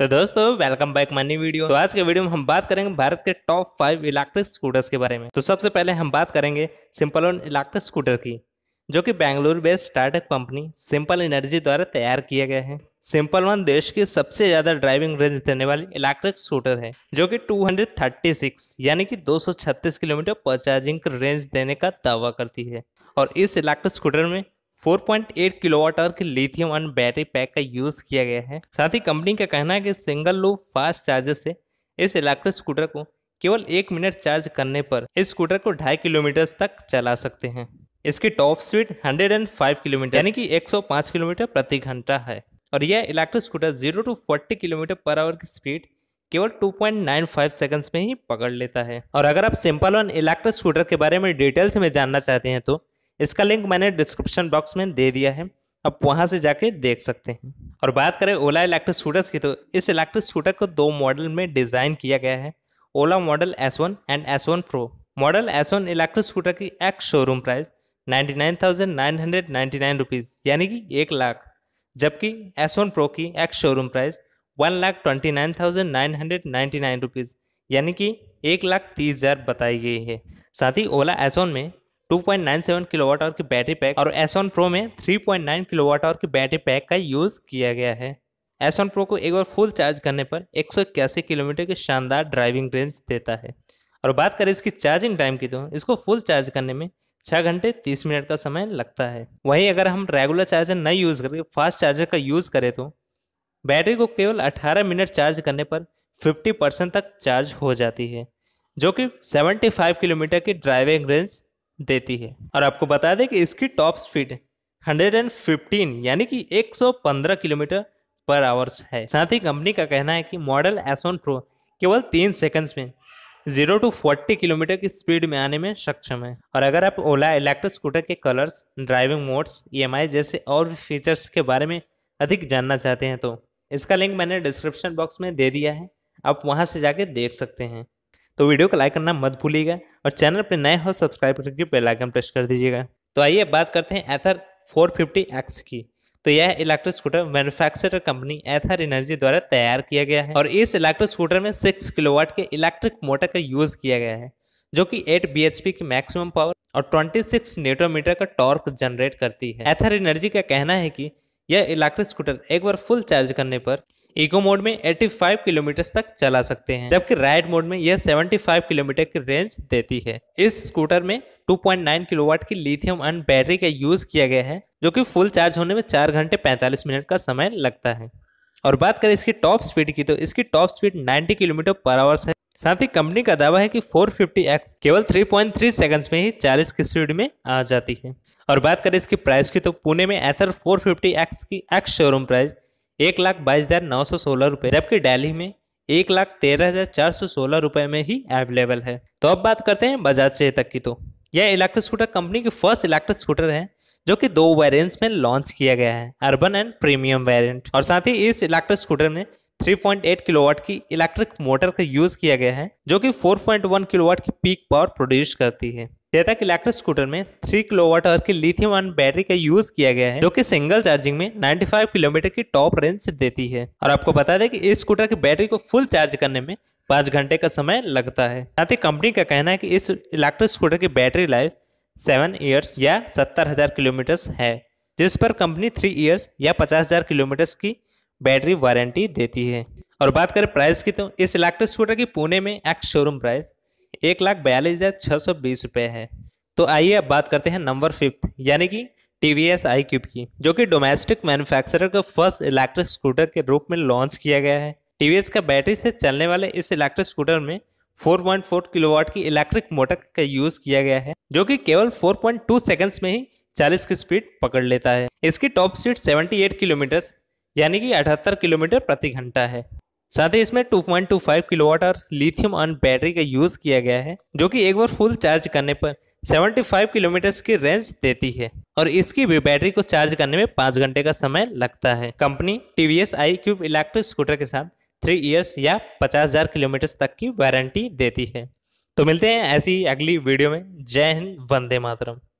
तो दोस्तों welcome back money video तो आज के वीडियो में हम बात करेंगे भारत के टॉप फाइव इलेक्ट्रिक स्कूटर्स के बारे में तो सबसे पहले हम बात करेंगे सिंपल ऑन इलेक्ट्रिक स्कूटर की जो कि Bengaluru based startup company simple energy द्वारा तैयार किया गया है सिंपल वन देश की सबसे ज़्यादा ड्राइविंग रेंज देने वाली इलेक्ट्रिक स्कूटर है जो कि 236 यानी कि 236 किलोमीटर पर चार्जिंग रेंज देने का दावा करती है और इस इलेक्ट्रिक स्कूटर में 4.8 kilowatt hour lithium ion battery pack का यूज किया गया है साथ ही कंपनी का कहना है कि सिंगल लूप फास्ट चार्जर से इस इलेक्ट्रिक स्कूटर को केवल एक मिनट चार्ज करने पर इस स्कूटर को ढाई किलोमीटर तक चला सकते हैं इसकी टॉप स्पीड 105 किलोमीटर यानी कि 105 किलोमीटर प्रति घंटा है और यह electric scooter 0 to 40 kilometre per hour की स्पीड केवल 2.95 सेकंड्स में ही पकड़ लेता है और अगर आप सिंपल वन इलेक्ट्रिक स्कूटर के बारे में डिटेल्स में जानना चाहते हैं तो इसका लिंक मैंने डिस्क्रिप्शन बॉक्स में दे दिया है आप वहाँ से जाके देख सकते हैं और बात करें ओला इलेक्ट्रिक स्कूटर्स की तो इस इलेक्ट्रिक स्कूटर को दो मॉडल में डिज़ाइन किया गया है Ola model S one and S one pro model S one electric scooter की ex showroom price ninety nine thousand nine hundred ninety nine rupees यानी कि एक लाख जबकि एस वन प्रो की ex showroom price one lakh twenty nine thousand nine hundred ninety nine rupees यानी कि एक लाख तीस हज़ार बताई गई है साथ ही ओला एसोन में 2.97 किलोवाट आवर की बैटरी पैक और ऑन प्रो में 3.9 किलोवाट आवर की बैटरी पैक का यूज़ किया गया है एसोन प्रो को एक बार फुल चार्ज करने पर एक किलोमीटर की शानदार ड्राइविंग रेंज देता है और बात करें इसकी चार्जिंग टाइम की तो इसको फुल चार्ज करने में छः घंटे तीस मिनट का समय लगता है वहीं अगर हम रेगुलर चार्जर नहीं यूज़ करके फास्ट चार्जर का यूज़ करें तो बैटरी को केवल 18 मिनट चार्ज करने पर 50 परसेंट तक चार्ज हो जाती है जो कि 75 किलोमीटर की ड्राइविंग रेंज देती है और आपको बता दें कि इसकी टॉप स्पीड 115 यानी कि 115 किलोमीटर पर आवर्स है साथ ही कंपनी का कहना है कि मॉडल एसोन प्रो केवल तीन सेकंड्स में जीरो टू फोर्टी किलोमीटर की स्पीड में आने में सक्षम है और अगर आप ओला इलेक्ट्रिक स्कूटर के कलर्स ड्राइविंग मोड्स ई जैसे और फीचर्स के बारे में अधिक जानना चाहते हैं तो इसका लिंक मैंने डिस्क्रिप्शन बॉक्स में दे दिया है आप वहाँ से जाके देख सकते हैं तो वीडियो को लाइक करना मत भूलिएगा और चैनल पर नए हो सब्सक्राइब करके बेलाइकन प्रेस कर दीजिएगा तो आइए बात करते हैं एथर 450X की तो यह electric scooter manufacturer company Ather energy द्वारा तैयार किया गया है और इस इलेक्ट्रिक स्कूटर में 6 किलोवाट के इलेक्ट्रिक मोटर का यूज़ किया गया है जो कि 8 bhp की मैक्सिमम पावर और 26 न्यूटन मीटर का टॉर्क जनरेट करती है एथर एनर्जी का कहना है कि यह इलेक्ट्रिक स्कूटर एक बार फुल चार्ज करने पर इको मोड में 85 किलोमीटर तक चला सकते हैं जबकि राइड मोड में यह 75 किलोमीटर की रेंज देती है इस स्कूटर में 2.9 किलोवाट की लिथियम आयन बैटरी का यूज किया गया है जो कि फुल चार्ज होने में चार घंटे 45 मिनट का समय लगता है और बात करें इसकी टॉप स्पीड की तो इसकी top speed 90 kilometre per hours है साथ ही कंपनी का दावा है कि 450x केवल 3.3 पॉइंट में ही 40 की स्पीड में आ जाती है और बात करें इसकी प्राइस की तो पुणे में एथर 450x की एक्स शोरूम प्राइस एक लाख बाईस हज़ार नौ सौ सोलह रुपए जबकि डेली में एक लाख तेरह हज़ार चार सौ सोलह रुपए में ही अवेलेबल है तो अब बात करते हैं बजाज चेतक की तो यह इलेक्ट्रिक स्कूटर कंपनी की फर्स्ट इलेक्ट्रिक स्कूटर है जो कि दो वेरिएंट्स में लॉन्च किया गया है अर्बन एंड प्रीमियम वेरिएंट और साथ ही इस इलेक्ट्रिक स्कूटर में 3.8 किलोवाट की इलेक्ट्रिक मोटर का यूज किया गया है जो कि 4.1 किलोवाट की पीक पावर प्रोड्यूस करती है जैता कि इलेक्ट्रिक स्कूटर में थ्री किलो आवर की लिथियम आयन बैटरी का यूज किया गया है जो कि सिंगल चार्जिंग में 95 किलोमीटर की टॉप रेंज देती है और आपको बता दें कि इस स्कूटर की बैटरी को फुल चार्ज करने में पाँच घंटे का समय लगता है साथ ही कंपनी का कहना है कि इस इलेक्ट्रिक स्कूटर की बैटरी लाइफ सेवन ईयर्स या सत्तर हज़ार किलोमीटर्स है जिस पर कंपनी थ्री ईयर्स या पचास हज़ार किलोमीटर्स की बैटरी वारंटी देती है और बात करें प्राइस की तो इस इलेक्ट्रिक स्कूटर की पुणे में एक्स शोरूम प्राइस एक लाख बयालीस हज़ार छः सौ बीस रुपये है तो आइए अब बात करते हैं नंबर फिफ्थ यानी कि T V S I cube की जो कि डोमेस्टिक मैन्युफैक्चरर का फर्स्ट इलेक्ट्रिक स्कूटर के रूप में लॉन्च किया गया है टी वी एस का बैटरी से चलने वाले इस इलेक्ट्रिक स्कूटर में 4.4 किलोवाट की इलेक्ट्रिक मोटर का यूज़ किया गया है जो कि केवल 4.2 सेकंड्स में ही 40 की स्पीड पकड़ लेता है इसकी टॉप स्पीड 78 किलोमीटर यानी कि 78 किलोमीटर प्रति घंटा है साथ ही इसमें 2.25 किलोवाट और लिथियम ऑन बैटरी का यूज़ किया गया है जो कि एक बार फुल चार्ज करने पर 75 किलोमीटर की रेंज देती है और इसकी भी बैटरी को चार्ज करने में पाँच घंटे का समय लगता है company T V S I cube electric scooter के साथ थ्री ईयर्स या पचास हज़ार किलोमीटर तक की वारंटी देती है तो मिलते हैं ऐसी अगली वीडियो में जय हिंद वंदे मातरम